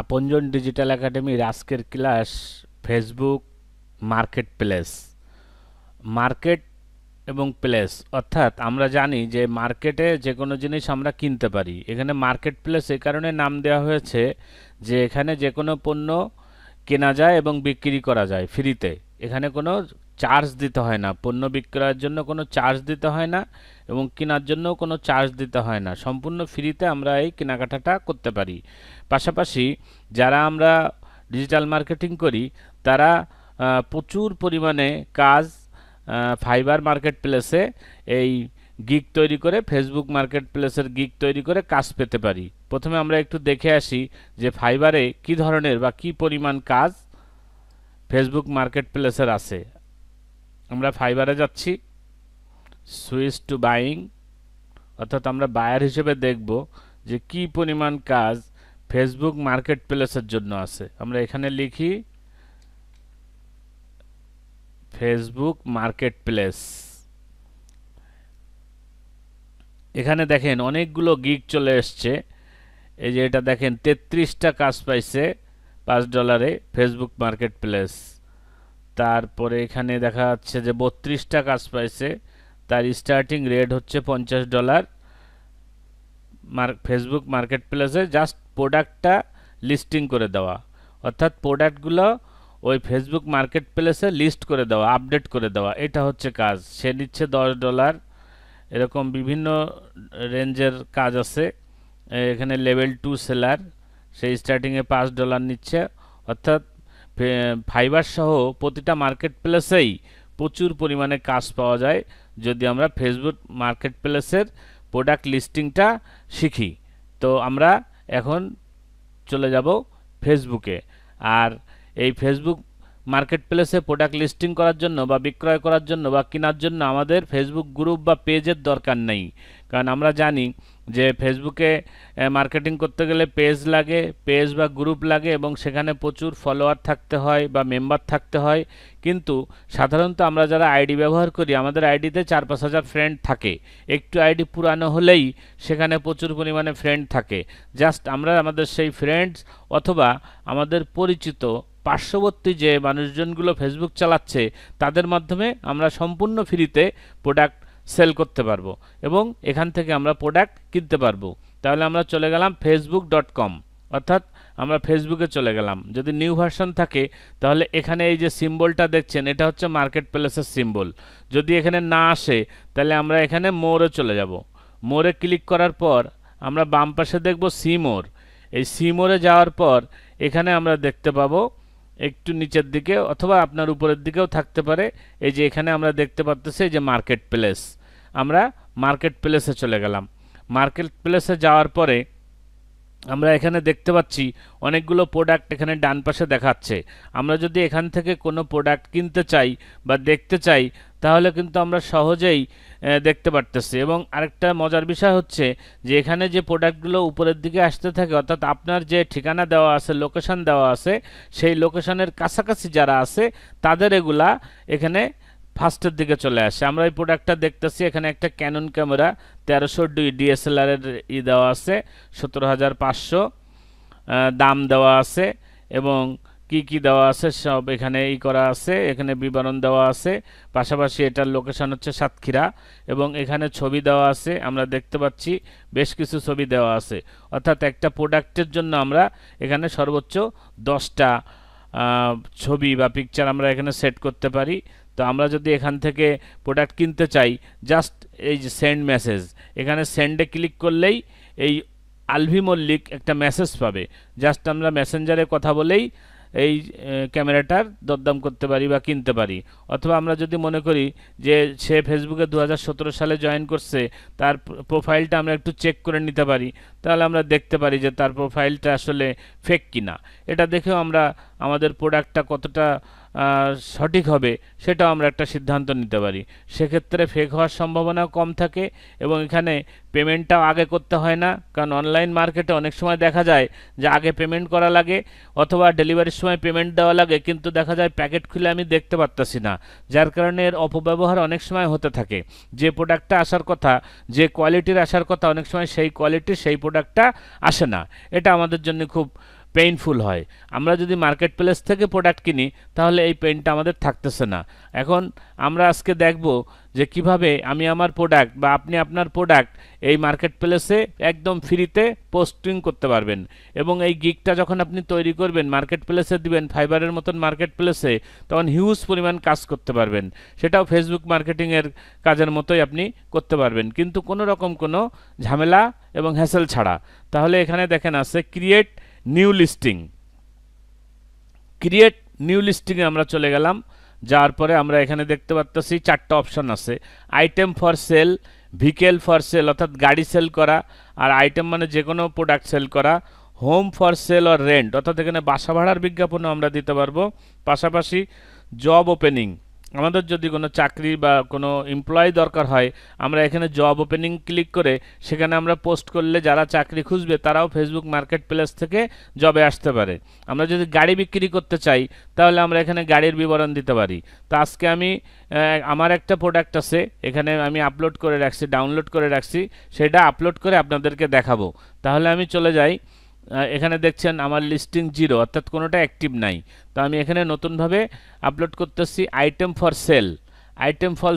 আপনজন ডিজিটাল একাডেমির আজকের class Facebook marketplace market এবং প্লেস অর্থাৎ আমরা জানি যে মার্কেটে যে কোনো জিনিস আমরা কিনতে পারি এখানে মার্কেট প্লেস এ কারণে নাম দেওয়া হয়েছে যে এখানে যে কোনো পণ্য কেনা যায় এবং বিক্রি করা যায় ফ্রিতে এখানে কোনো চার্জ দিতে হয় না পণ্য বিক্রয়ের জন্য কোনো চার্জ দিতে হয় না এবং কেনার জন্য কোনো চার্জ দিতে হয় না সম্পূর্ণ ফ্রিতে আমরা এই কেনাকাটাটা করতে পারি পাশাপাশি যারা আমরা ডিজিটাল মার্কেটিং করি তারা প্রচুর পরিমাণে কাজ ফাইবার মার্কেট প্লেসে এই গিক তৈরি করে ফেসবুক মার্কেট প্লেসের গিক তৈরি করে কাজ পেতে পারি প্রথমে আমরা একটু দেখে আসি যে ফাইবারে কি ধরনের বা কি পরিমাণ কাজ ফেসবুক মার্কেট প্লেসের আছে আমরা ফাইবারে যাচ্ছি সুইচ টু বাইং অর্থাৎ আমরা বায়ার হিসেবে দেখব যে কি পরিমাণ কাজ ফেসবুক মার্কেট প্লেসের জন্য আছে আমরা এখানে লিখি ফেসবুক মার্কেট প্লেস এখানে দেখেন অনেকগুলো গিগ চলে এসছে এই যে এটা দেখেন তেত্রিশটা কাজ পাইছে পাঁচ ডলারে ফেসবুক মার্কেট প্লেস তারপরে এখানে দেখা যাচ্ছে যে বত্রিশটা কাজ পাইছে তার স্টার্টিং রেট হচ্ছে পঞ্চাশ ডলার মার্ক ফেসবুক মার্কেট প্লেসে জাস্ট প্রোডাক্টটা লিস্টিং করে দেওয়া অর্থাৎ প্রোডাক্টগুলো ওই ফেসবুক মার্কেট প্লেসে লিস্ট করে দেওয়া আপডেট করে দেওয়া এটা হচ্ছে কাজ সে নিচ্ছে দশ ডলার এরকম বিভিন্ন রেঞ্জের কাজ আছে এখানে লেভেল টু সেলার সেই স্টার্টিংয়ে পাঁচ ডলার নিচ্ছে অর্থাৎ ফাইবার সহ প্রতিটা মার্কেট প্লেসেই প্রচুর পরিমাণে কাজ পাওয়া যায় যদি আমরা ফেসবুক মার্কেট প্লেসের প্রোডাক্ট লিস্টিংটা শিখি তো আমরা এখন চলে যাব ফেসবুকে আর এই ফেসবুক মার্কেট প্লেসে প্রোডাক্ট লিস্টিং করার জন্য বা বিক্রয় করার জন্য বা কেনার জন্য আমাদের ফেসবুক গ্রুপ বা পেজের দরকার নেই কারণ আমরা জানি যে ফেসবুকে মার্কেটিং করতে গেলে পেজ লাগে পেজ বা গ্রুপ লাগে এবং সেখানে প্রচুর ফলোয়ার থাকতে হয় বা মেম্বার থাকতে হয় কিন্তু সাধারণত আমরা যারা আইডি ব্যবহার করি আমাদের আইডিতে চার পাঁচ হাজার ফ্রেন্ড থাকে একটু আইডি পুরানো হলেই সেখানে প্রচুর পরিমাণে ফ্রেন্ড থাকে জাস্ট আমরা আমাদের সেই ফ্রেন্ডস অথবা আমাদের পরিচিত পার্শ্ববর্তী যে মানুষজনগুলো ফেসবুক চালাচ্ছে তাদের মাধ্যমে আমরা সম্পূর্ণ ফ্রিতে প্রোডাক্ট সেল করতে পারবো এবং এখান থেকে আমরা প্রোডাক্ট কিনতে পারবো তাহলে আমরা চলে গেলাম ফেসবুক ডট কম অর্থাৎ আমরা ফেসবুকে চলে গেলাম যদি নিউ ভার্সন থাকে তাহলে এখানে এই যে সিম্বলটা দেখছেন এটা হচ্ছে মার্কেট প্লেসের সিম্বল যদি এখানে না আসে তাহলে আমরা এখানে মোরে চলে যাব মোরে ক্লিক করার পর আমরা বাম পাশে দেখব সিমোর এই সিমোরে যাওয়ার পর এখানে আমরা দেখতে পাবো একটু নিচের দিকে অথবা আপনার উপরের দিকেও থাকতে পারে এই যে এখানে আমরা দেখতে পাচ্তেছি যে মার্কেট প্লেস আমরা মার্কেট প্লেসে চলে গেলাম মার্কেট প্লেসে যাওয়ার পরে আমরা এখানে দেখতে পাচ্ছি অনেকগুলো প্রোডাক্ট এখানে ডান পাশে দেখাচ্ছে আমরা যদি এখান থেকে কোনো প্রোডাক্ট কিনতে চাই বা দেখতে চাই তাহলে কিন্তু আমরা সহজেই দেখতে পারতেছি এবং আরেকটা মজার বিষয় হচ্ছে যে এখানে যে প্রোডাক্টগুলো উপরের দিকে আসতে থাকে অর্থাৎ আপনার যে ঠিকানা দেওয়া আছে লোকেশান দেওয়া আছে সেই লোকেশানের কাছাকাছি যারা আছে তাদের এগুলা এখানে ফার্স্টের দিকে চলে আসে আমরা এই প্রোডাক্টটা দেখতেছি এখানে একটা ক্যানন ক্যামেরা তেরোশো দুই ডিএসএলআরের ই দেওয়া আছে সতেরো হাজার পাঁচশো দাম দেওয়া আছে এবং কি কি দেওয়া আছে সব এখানে ই করা আছে এখানে বিবরণ দেওয়া আছে পাশাপাশি এটার লোকেশন হচ্ছে সাতক্ষীরা এবং এখানে ছবি দেওয়া আছে আমরা দেখতে পাচ্ছি বেশ কিছু ছবি দেওয়া আছে অর্থাৎ একটা প্রোডাক্টের জন্য আমরা এখানে সর্বোচ্চ দশটা ছবি বা পিকচার আমরা এখানে সেট করতে পারি তো আমরা যদি এখান থেকে প্রোডাক্ট কিনতে চাই জাস্ট এই যে সেন্ড মেসেজ এখানে সেন্ডে ক্লিক করলেই এই আলভি মল্লিক একটা মেসেজ পাবে জাস্ট আমরা মেসেঞ্জারে কথা বলেই এই ক্যামেরাটার দরদাম করতে পারি বা কিনতে পারি অথবা আমরা যদি মনে করি যে সে ফেসবুকে দু সালে জয়েন করছে তার প্রোফাইলটা আমরা একটু চেক করে নিতে পারি তাহলে আমরা দেখতে পারি যে তার প্রোফাইলটা আসলে ফেক কিনা এটা দেখেও আমরা আমাদের প্রোডাক্টটা কতটা সঠিক হবে সেটাও আমরা একটা সিদ্ধান্ত নিতে পারি সেক্ষেত্রে ফেক হওয়ার সম্ভাবনাও কম থাকে এবং এখানে পেমেন্টটাও আগে করতে হয় না কারণ অনলাইন মার্কেটে অনেক সময় দেখা যায় যে আগে পেমেন্ট করা লাগে অথবা ডেলিভারির সময় পেমেন্ট দেওয়া লাগে কিন্তু দেখা যায় প্যাকেট খুলে আমি দেখতে পারতাছি না যার কারণে এর অপব্যবহার অনেক সময় হতে থাকে যে প্রোডাক্টটা আসার কথা যে কোয়ালিটির আসার কথা অনেক সময় সেই কোয়ালিটির সেই প্রোডাক্টটা আসে না এটা আমাদের জন্য খুব পেইনফুল হয় আমরা যদি মার্কেট প্লেস থেকে প্রোডাক্ট কিনি তাহলে এই পেইনটা আমাদের থাকতেছে না এখন আমরা আজকে দেখব যে কিভাবে আমি আমার প্রোডাক্ট বা আপনি আপনার প্রোডাক্ট এই মার্কেট প্লেসে একদম ফ্রিতে পোস্টিং করতে পারবেন এবং এই গিকটা যখন আপনি তৈরি করবেন মার্কেট প্লেসে দিবেন ফাইবারের মতন মার্কেট প্লেসে তখন হিউজ পরিমাণ কাজ করতে পারবেন সেটাও ফেসবুক মার্কেটিংয়ের কাজের মতোই আপনি করতে পারবেন কিন্তু কোনো রকম কোনো ঝামেলা এবং হ্যাসেল ছাড়া তাহলে এখানে দেখেন আছে create new listing create new লিস্টিংয়ে আমরা চলে গেলাম যার পরে আমরা এখানে দেখতে পাচ্ছি চারটা অপশান আছে item for sale vehicle for sale অর্থাৎ গাড়ি সেল করা আর আইটেম মানে যে কোনো প্রোডাক্ট সেল করা home for sale or rent অর্থাৎ এখানে বাসা ভাড়ার বিজ্ঞাপনও আমরা দিতে পারবো পাশাপাশি জব ওপেনিং আমাদের যদি কোনো চাকরি বা কোনো এমপ্লয়ি দরকার হয় আমরা এখানে জব ওপেনিং ক্লিক করে সেখানে আমরা পোস্ট করলে যারা চাকরি খুঁজবে তারাও ফেসবুক মার্কেট প্লেস থেকে জবে আসতে পারে আমরা যদি গাড়ি বিক্রি করতে চাই তাহলে আমরা এখানে গাড়ির বিবরণ দিতে পারি তো আজকে আমি আমার একটা প্রোডাক্ট আছে এখানে আমি আপলোড করে রাখছি ডাউনলোড করে রাখছি সেটা আপলোড করে আপনাদেরকে দেখাবো তাহলে আমি চলে যাই এখানে দেখছেন আমার লিস্টিং জিরো অর্থাৎ কোনোটা অ্যাক্টিভ নাই তো আমি এখানে নতুনভাবে আপলোড করতেছি item for sale item for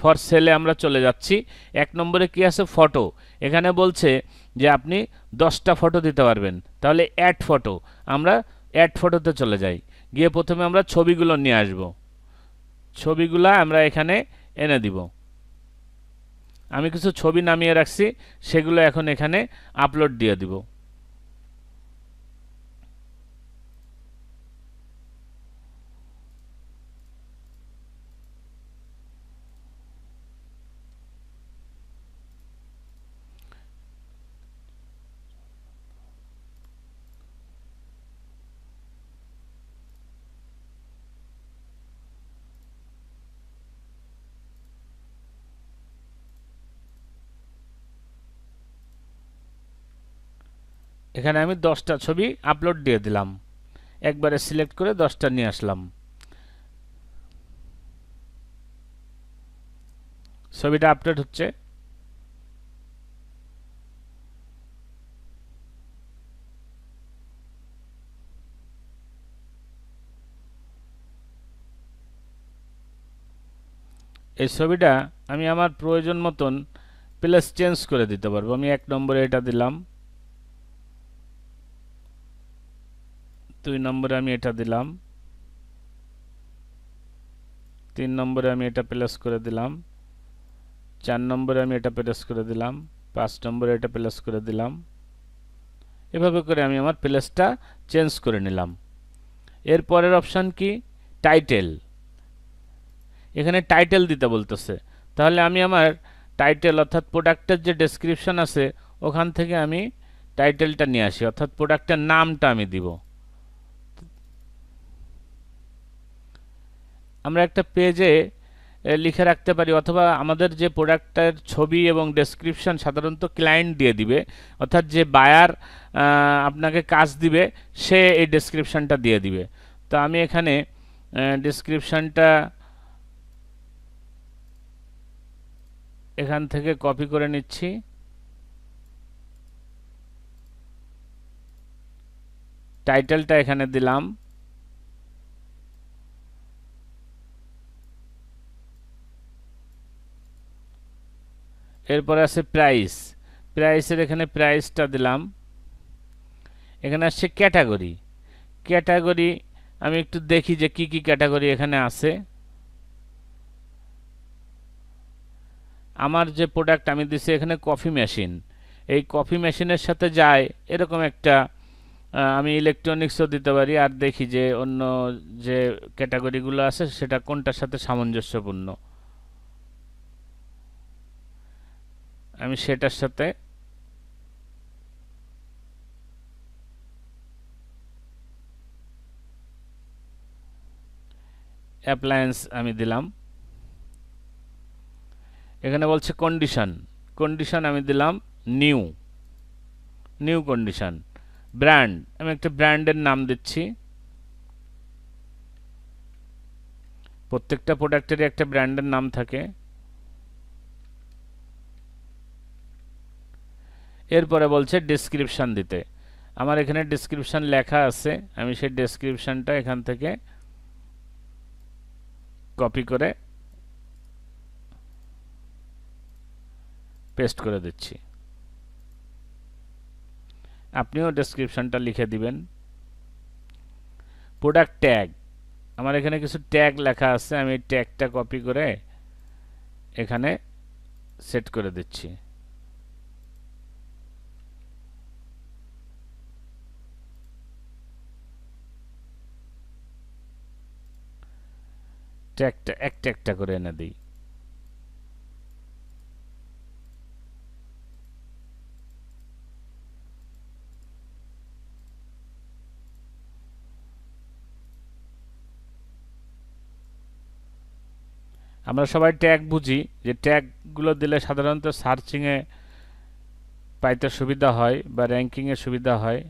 for সেলে আমরা চলে যাচ্ছি এক নম্বরে কি আছে ফটো এখানে বলছে যে আপনি দশটা ফটো দিতে পারবেন তাহলে অ্যাড ফটো আমরা অ্যাড ফটোতে চলে যাই গিয়ে প্রথমে আমরা ছবিগুলো নিয়ে আসব ছবিগুলা আমরা এখানে এনে দিব আমি কিছু ছবি নামিয়ে রাখছি সেগুলো এখন এখানে আপলোড দিয়ে দিব এখানে আমি দশটা ছবি আপলোড দিয়ে দিলাম একবারে সিলেক্ট করে দশটা নিয়ে আসলাম ছবিটা আপডেট হচ্ছে এই ছবিটা আমি আমার প্রয়োজন মতন প্লেস চেঞ্জ করে দিতে পারবো আমি এক নম্বরে এটা দিলাম দুই নম্বরে আমি এটা দিলাম তিন নম্বরে আমি এটা প্লেস করে দিলাম চার নম্বরে আমি এটা প্লেস করে দিলাম পাঁচ নম্বরে এটা প্লেস করে দিলাম এভাবে করে আমি আমার প্লেসটা চেঞ্জ করে নিলাম এর পরের অপশান কি টাইটেল এখানে টাইটেল দিতে বলতেছে তাহলে আমি আমার টাইটেল অর্থাৎ প্রোডাক্টের যে ডেসক্রিপশন আছে ওখান থেকে আমি টাইটেলটা নিয়ে আসি অর্থাৎ প্রোডাক্টের নামটা আমি দিব আমরা একটা পেজে লিখে রাখতে পারি অথবা আমাদের যে প্রোডাক্টের ছবি এবং ডেসক্রিপশন সাধারণত ক্লায়েন্ট দিয়ে দিবে অর্থাৎ যে বায়ার আপনাকে কাজ দিবে সে এই ডেসক্রিপশানটা দিয়ে দিবে তো আমি এখানে ডেসক্রিপশনটা এখান থেকে কপি করে নিচ্ছি টাইটেলটা এখানে দিলাম এরপরে আছে প্রাইস প্রাইসের এখানে প্রাইসটা দিলাম এখানে আসছে ক্যাটাগরি ক্যাটাগরি আমি একটু দেখি যে কি কি ক্যাটাগরি এখানে আছে আমার যে প্রোডাক্ট আমি দিছি এখানে কফি মেশিন এই কফি মেশিনের সাথে যায় এরকম একটা আমি ইলেকট্রনিক্সও দিতে পারি আর দেখি যে অন্য যে ক্যাটাগরিগুলো আছে সেটা কোনটার সাথে সামঞ্জস্যপূর্ণ আমি সেটার সাথে অ্যাপ্লায়েন্স আমি দিলাম এখানে বলছে কন্ডিশন কন্ডিশন আমি দিলাম নিউ নিউ কন্ডিশন ব্র্যান্ড আমি একটা ব্র্যান্ডের নাম দিচ্ছি প্রত্যেকটা প্রোডাক্টেরই একটা ব্র্যান্ডের নাম থাকে এরপরে বলছে ডিসক্রিপশান দিতে আমার এখানে ডিসক্রিপশান লেখা আছে আমি সেই ডিসক্রিপশানটা এখান থেকে কপি করে পেস্ট করে দিচ্ছি আপনিও ডিসক্রিপশানটা লিখে দিবেন প্রোডাক্ট ট্যাগ আমার এখানে কিছু ট্যাগ লেখা আছে আমি ট্যাগটা কপি করে এখানে সেট করে দিচ্ছি একটা একটা একটা একটা করে এনে দিই আমরা সবাই ট্যাগ বুঝি যে ট্যাগগুলো দিলে সাধারণত সার্চিংয়ে পাইতে সুবিধা হয় বা র্যাঙ্কিংয়ে সুবিধা হয়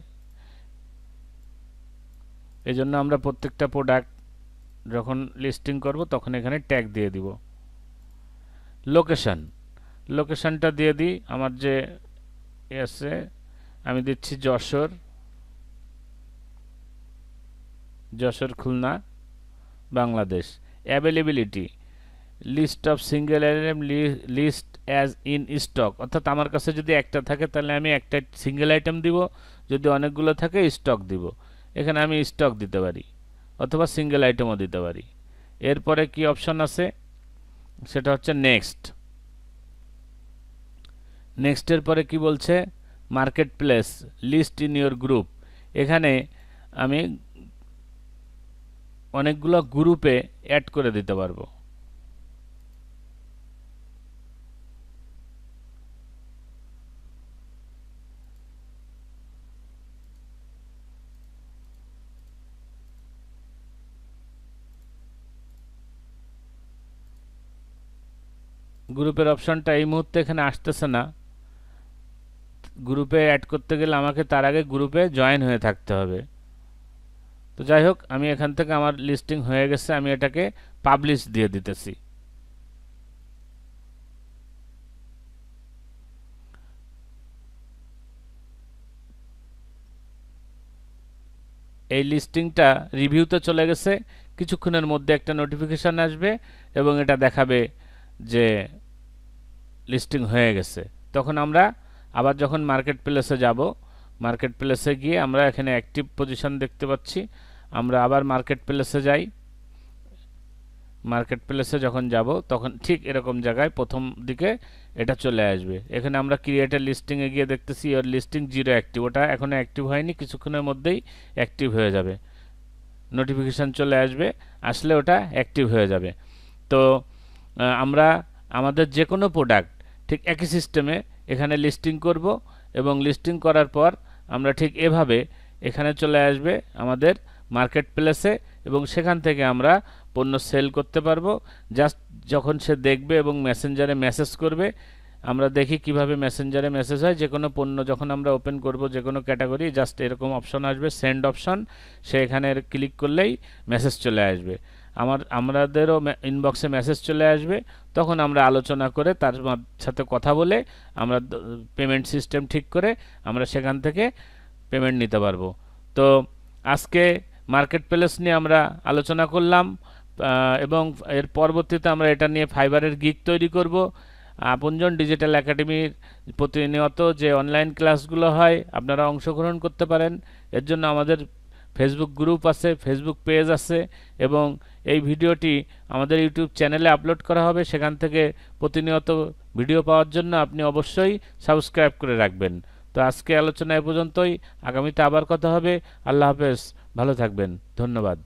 এজন্য আমরা প্রত্যেকটা প্রোডাক্ট যখন লিস্টিং করব তখন এখানে ট্যাগ দিয়ে দিব লোকেশান লোকেশানটা দিয়ে দিই আমার যে আছে আমি দিচ্ছি Jessore Jessore Khulna Bangladesh availability list of single item list as in stock অর্থাৎ আমার কাছে যদি একটা থাকে তাহলে আমি একটা সিঙ্গেল আইটেম দিব যদি অনেকগুলো থাকে স্টক দিব এখানে আমি স্টক দিতে পারি অথবা সিঙ্গেল আইটেমও দিতে পারি এরপরে কি অপশন আছে সেটা হচ্ছে নেক্সট নেক্সটের পরে কি বলছে marketplace list in your group এখানে আমি অনেকগুলো গ্রুপে অ্যাড করে দিতে পারবো গ্রুপের অপশনটা এই মুহূর্তে এখানে আসতেছে না গ্রুপে অ্যাড করতে গেলে আমাকে তার আগে গ্রুপে জয়েন হয়ে থাকতে হবে তো যাই হোক আমি এখান থেকে আমার লিস্টিং হয়ে গেছে আমি এটাকে পাবলিশ দিয়ে দিতেছি এই লিস্টিংটা রিভিউতে চলে গেছে কিছুক্ষণের মধ্যে একটা নোটিফিকেশান আসবে এবং এটা দেখাবে যে লিস্টিং হয়ে গেছে তখন আমরা আবার যখন মার্কেট প্লেসে যাব মার্কেট প্লেসে গিয়ে আমরা এখানে অ্যাক্টিভ পজিশন দেখতে পাচ্ছি আমরা আবার মার্কেট প্লেসে যাই মার্কেট প্লেসে যখন যাব তখন ঠিক এরকম জায়গায় প্রথম দিকে এটা চলে আসবে এখানে আমরা ক্রিয়েটার লিস্টিংয়ে গিয়ে দেখতেছি ওর লিস্টিং জিরো অ্যাক্টিভ ওটা এখনও অ্যাক্টিভ হয়নি কিছুক্ষণের মধ্যেই অ্যাক্টিভ হয়ে যাবে নোটিফিকেশান চলে আসবে আসলে ওটা অ্যাক্টিভ হয়ে যাবে তো আমরা আমাদের যে কোনো প্রোডাক্ট ঠিক একই সিস্টেমে এখানে লিস্টিং করব এবং লিস্টিং করার পর আমরা ঠিক এভাবে এখানে চলে আসবে আমাদের মার্কেট প্লেসে এবং সেখান থেকে আমরা পণ্য সেল করতে পারবো জাস্ট যখন সে দেখবে এবং মেসেঞ্জারে মেসেজ করবে আমরা দেখি কিভাবে মেসেঞ্জারে মেসেজ হয় যে কোনো পণ্য যখন আমরা ওপেন করব যে কোনো ক্যাটাগরি জাস্ট এরকম অপশন আসবে সেন্ড অপশন সে এখানে ক্লিক করলেই মেসেজ চলে আসবে আমার আমাদেরও ইনবক্সে মেসেজ চলে আসবে তখন আমরা আলোচনা করে তার সাথে কথা বলে আমরা পেমেন্ট সিস্টেম ঠিক করে আমরা সেখান থেকে পেমেন্ট নিতে পারবো তো আজকে মার্কেট প্লেস নিয়ে আমরা আলোচনা করলাম এবং এর পরবর্তীতে আমরা এটা নিয়ে ফাইবারের গিক তৈরি করব আপনজন ডিজিটাল একাডেমির প্রতিনিয়ত যে অনলাইন ক্লাসগুলো হয় আপনারা অংশগ্রহণ করতে পারেন এর জন্য আমাদের ফেসবুক গ্রুপ আছে ফেসবুক পেজ আছে এবং এই ভিডিওটি আমাদের ইউটিউব চ্যানেলে আপলোড করা হবে সেখান থেকে প্রতিনিয়ত ভিডিও পাওয়ার জন্য আপনি অবশ্যই সাবস্ক্রাইব করে রাখবেন তো আজকে আলোচনা এ পর্যন্তই আগামীতে আবার কথা হবে আল্লাহ হাফেজ ভালো থাকবেন ধন্যবাদ